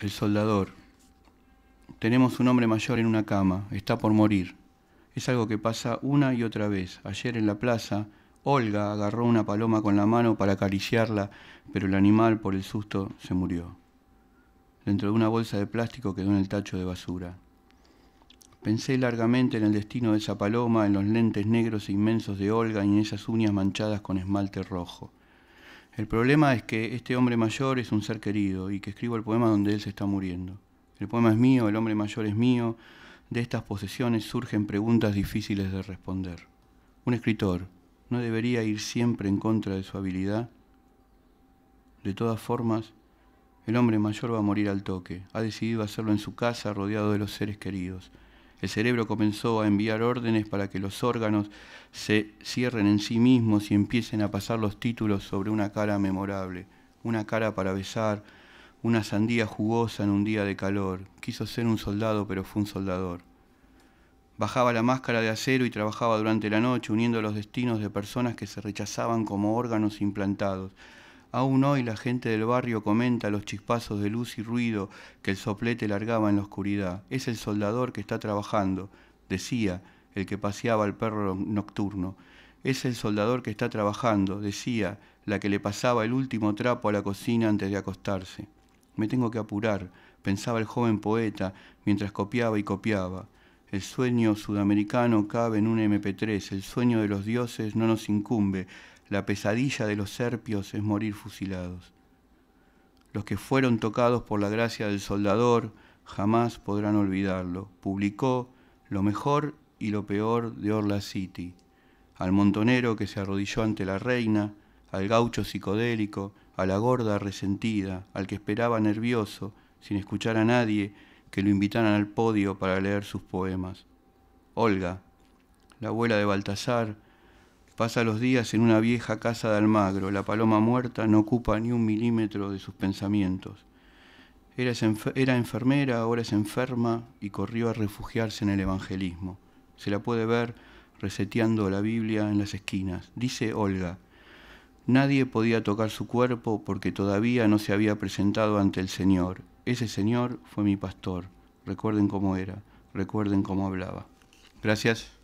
el soldador. Tenemos un hombre mayor en una cama, está por morir. Es algo que pasa una y otra vez. Ayer en la plaza, Olga agarró una paloma con la mano para acariciarla, pero el animal, por el susto, se murió. Dentro de una bolsa de plástico quedó en el tacho de basura. Pensé largamente en el destino de esa paloma, en los lentes negros e inmensos de Olga y en esas uñas manchadas con esmalte rojo. El problema es que este hombre mayor es un ser querido y que escribo el poema donde él se está muriendo. El poema es mío, el hombre mayor es mío. De estas posesiones surgen preguntas difíciles de responder. Un escritor, ¿no debería ir siempre en contra de su habilidad? De todas formas, el hombre mayor va a morir al toque. Ha decidido hacerlo en su casa rodeado de los seres queridos. El cerebro comenzó a enviar órdenes para que los órganos se cierren en sí mismos y empiecen a pasar los títulos sobre una cara memorable, una cara para besar, una sandía jugosa en un día de calor. Quiso ser un soldado, pero fue un soldador. Bajaba la máscara de acero y trabajaba durante la noche uniendo los destinos de personas que se rechazaban como órganos implantados Aún hoy la gente del barrio comenta los chispazos de luz y ruido que el soplete largaba en la oscuridad. Es el soldador que está trabajando, decía el que paseaba al perro nocturno. Es el soldador que está trabajando, decía la que le pasaba el último trapo a la cocina antes de acostarse. Me tengo que apurar, pensaba el joven poeta mientras copiaba y copiaba. El sueño sudamericano cabe en un MP3, el sueño de los dioses no nos incumbe, la pesadilla de los serpios es morir fusilados. Los que fueron tocados por la gracia del soldador jamás podrán olvidarlo. Publicó lo mejor y lo peor de Orla City. Al montonero que se arrodilló ante la reina, al gaucho psicodélico, a la gorda resentida, al que esperaba nervioso, sin escuchar a nadie, que lo invitaran al podio para leer sus poemas. Olga, la abuela de Baltasar, Pasa los días en una vieja casa de Almagro. La paloma muerta no ocupa ni un milímetro de sus pensamientos. Era, enfermera, ahora es enferma y corrió a refugiarse en el evangelismo. Se la puede ver reseteando la Biblia en las esquinas. Dice Olga, nadie podía tocar su cuerpo porque todavía no se había presentado ante el Señor. Ese Señor fue mi pastor. Recuerden cómo era, recuerden cómo hablaba. Gracias.